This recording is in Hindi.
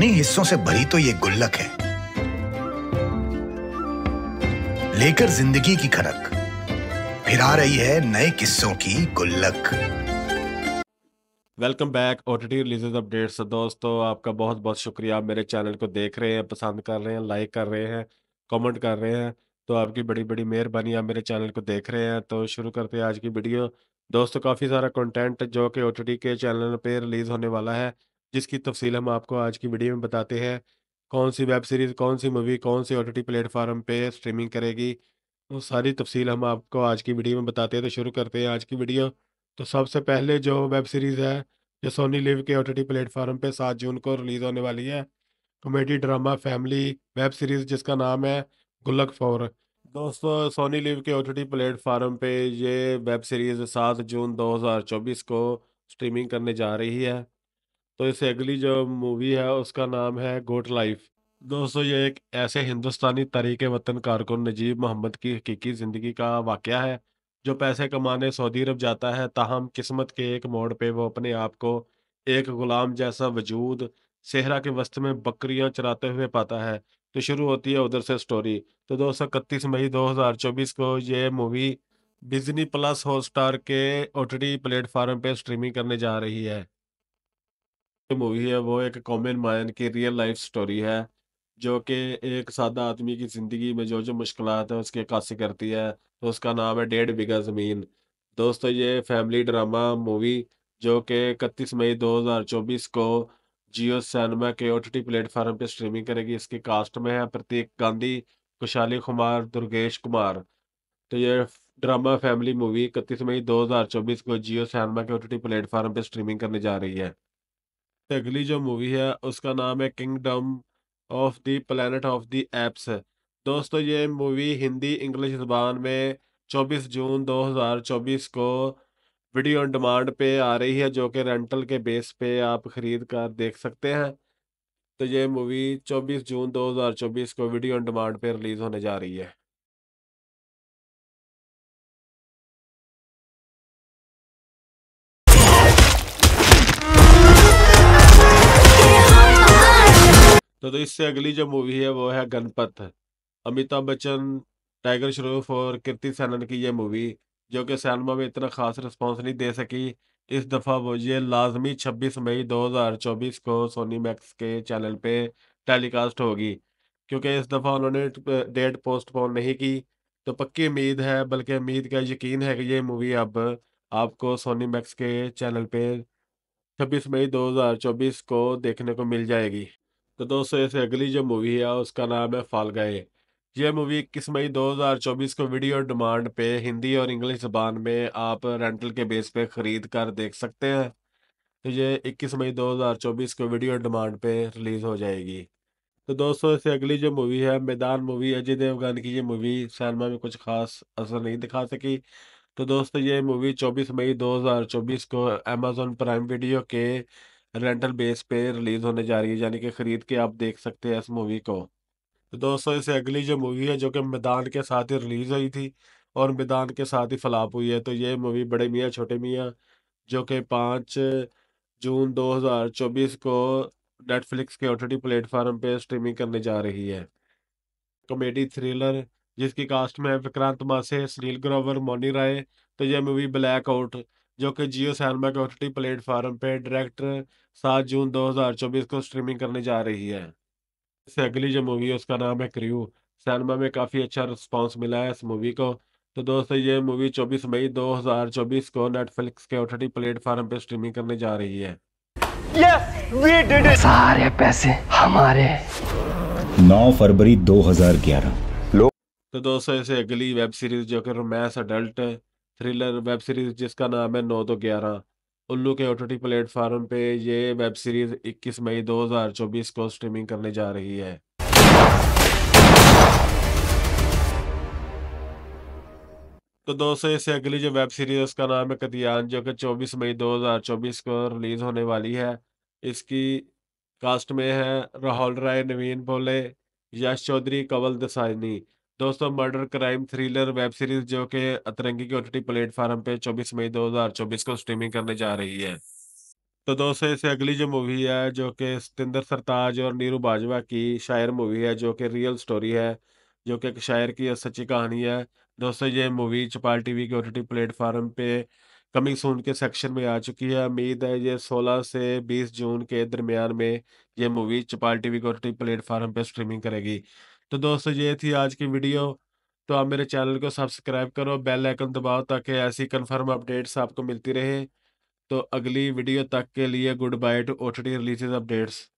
अनहोनी हिस्सों से भरी तो ये गुल्लक है लेकर जिंदगी की खनक आ रही है नए किस्सों की गुल्लक welcome back O T T releases updates दोस्तों आपका बहुत बहुत शुक्रिया आप मेरे चैनल को देख रहे हैं पसंद कर रहे हैं लाइक कर रहे हैं कमेंट कर रहे हैं तो आपकी बड़ी बड़ी मेहरबानी आप मेरे चैनल को देख रहे हैं तो शुरू करते हैं आज की वीडियो दोस्तों काफ़ी सारा कंटेंट जो कि ओ के चैनल पे रिलीज़ होने वाला है जिसकी तफसील हम आपको आज की वीडियो में बताते हैं कौन सी वेब सीरीज़ कौन सी मूवी कौन सी ओ टी प्लेटफार्म पे स्ट्रीमिंग करेगी वो सारी तफसील हम आपको आज की वीडियो में बताते हैं तो शुरू करते हैं आज की वीडियो तो सबसे पहले जो वेब सीरीज़ है जो सोनी लिव के ओ टी प्लेटफार्म पर सात जून को रिलीज़ होने वाली है comedy drama family web series जिसका नाम है गुल्लक फोर दोस्तों सोनी लिव के ओ टी प्लेटफार्म पर ये वेब सीरीज़ सात जून चौबीस को स्ट्रीमिंग करने जा रही है तो इसे अगली जो मूवी है उसका नाम है गोट लाइफ दोस्तों ये एक ऐसे हिंदुस्तानी तरीके वतन कारकुन नजीब मोहम्मद की हकीकी ज़िंदगी का वाक़ है जो पैसे कमाने सऊदी अरब जाता है ताहम किस्मत के एक मोड़ पे वो अपने आप को एक ग़ुलाम जैसा वजूद सेहरा के वस्त में बकरियां चराते हुए पाता है तो शुरू होती है उधर से स्टोरी तो दोस्तों इकतीस मई 2024 को ये मूवी डिजनी प्लस स्टार के ओ टी प्लेटफार्म पर स्ट्रीमिंग करने जा रही है मूवी है वो एक कॉमन मैन की रियल लाइफ स्टोरी है जो कि एक सादा आदमी की ज़िंदगी में जो जो मुश्किल है उसकी अक्सी करती है तो उसका नाम है डेढ़ बिगा ज़मीन दोस्तों ये फैमिली ड्रामा मूवी जो कि इकतीस मई 2024 को जियो सिनेमा के ओ टी प्लेटफार्म पर स्ट्रीमिंग करेगी इसकी कास्ट में है प्रतीक गांधी कुशाली कुमार दुर्गेश कुमार तो ये ड्रामा फैमिली मूवी इकतीस मई 2024 को जियो सिनेमा के ओ टी प्लेटफार्म पर स्ट्रीमिंग करने जा रही है अगली जो मूवी है उसका नाम है kingdom of the planet of the apes दोस्तों ये मूवी हिंदी इंग्लिश जबान में 24 जून 2024 को वीडियो ऑन डिमांड पे आ रही है जो कि रेंटल के बेस पे आप खरीद कर देख सकते हैं तो ये मूवी 24 जून 2024 को वीडियो ऑन डिमांड पे रिलीज़ होने जा रही है तो, तो इससे अगली जो मूवी है वो है गणपत अमिताभ बच्चन टाइगर श्रॉफ और कीर्ति सैनन की ये मूवी जो कि सैनमा में इतना खास रिस्पॉन्स नहीं दे सकी इस दफ़ा वो ये लाजमी 26 मई 2024 को सोनी मैक्स के चैनल पे टेलीकास्ट होगी क्योंकि इस दफ़ा उन्होंने डेट पोस्टपोन नहीं की तो पक्की उम्मीद है बल्कि उम्मीद का यकीन है कि ये मूवी अब आपको सोनी मैक्स के चैनल पे 26 मई 2024 को देखने को मिल जाएगी तो दोस्तों इससे अगली जो मूवी है उसका नाम है गए ये मूवी इक्कीस मई 2024 को वीडियो डिमांड पे हिंदी और इंग्लिश जबान में आप रेंटल के बेस पे ख़रीद कर देख सकते हैं तो ये 21 मई 2024 को वीडियो डिमांड पे रिलीज़ हो जाएगी तो दोस्तों इससे अगली जो मूवी है मैदान मूवी अजय देवगन की ये मूवी सैनमा में कुछ खास असर नहीं दिखा सकी तो दोस्तों ये मूवी 24 मई 2024 को अमेजोन प्राइम वीडियो के रेंटल बेस पे रिलीज होने जा रही है यानी कि खरीद के आप देख सकते हैं इस मूवी को तो दोस्तों इसे अगली जो मूवी है जो कि मैदान के साथ ही रिलीज़ हुई थी और मैदान के साथ ही फ्लाप हुई है तो ये मूवी बड़े मियाँ छोटे मियाँ जो कि पाँच जून चौबीस को नेटफ्लिक्स के ओ टी प्लेटफार्म पे स्ट्रीमिंग करने जा रही है कॉमेडी थ्रिलर जिसकी कास्ट में विक्रांत मासे सुनील ग्रोवर मोनी राय तो यह मूवी ब्लैक आउट जो कि जियो सैनमा के ओ टी प्लेटफॉर्म पर डायरेक्ट सात जून 2024 को स्ट्रीमिंग करने जा रही है इससे अगली जो मूवी है उसका नाम है क्र्यू सैनमा में काफ़ी अच्छा रिस्पॉन्स मिला है इस मूवी को तो दोस्तों ये मूवी 24 मई 2024 को नेटफ्लिक्स के ओ टी प्लेटफॉर्म पर स्ट्रीमिंग करने जा रही है yes, we did it. सारे पैसे हमारे 9 फरवरी 2011 तो दोस्तों इसे अगली वेब सीरीज जो कि romance adult thriller web series जिसका नाम है नौ दो ग्यारह उल्लू के टी प्लेटफॉर्म पे ये वेब सीरीज 21 मई 2024 को स्ट्रीमिंग करने जा रही है तो दोस्तों इससे अगली जो वेब सीरीज उसका नाम है कतियान जो कि 24 मई 2024 को रिलीज होने वाली है इसकी कास्ट में है राहुल राय नवीन भोले यश चौधरी कवल दसानी दोस्तों murder crime thriller web series जो कि अतरंगी के ओटीटी प्लेटफॉर्म पे 24 मई 2024 को स्ट्रीमिंग करने जा रही है तो दोस्तों इससे अगली जो मूवी है जो कि सतेंद्र सरताज और नीरू बाजवा की शायर मूवी है जो कि रियल स्टोरी है जो कि एक शायर की सच्ची कहानी है दोस्तों ये मूवी चपाल टीवी के ओटीटी प्लेटफॉर्म पे कमिंग सून के सेक्शन में आ चुकी है उम्मीद है ये 16 से 20 जून के दरमियान में ये मूवी चपाल टीवी के ओटीटी प्लेटफॉर्म पे स्ट्रीमिंग करेगी तो दोस्तों ये थी आज की वीडियो तो आप मेरे चैनल को सब्सक्राइब करो बेल आइकन दबाओ ताकि ऐसी कन्फर्म अपडेट्स आपको मिलती रहे तो अगली वीडियो तक के लिए goodbye to O T releases updates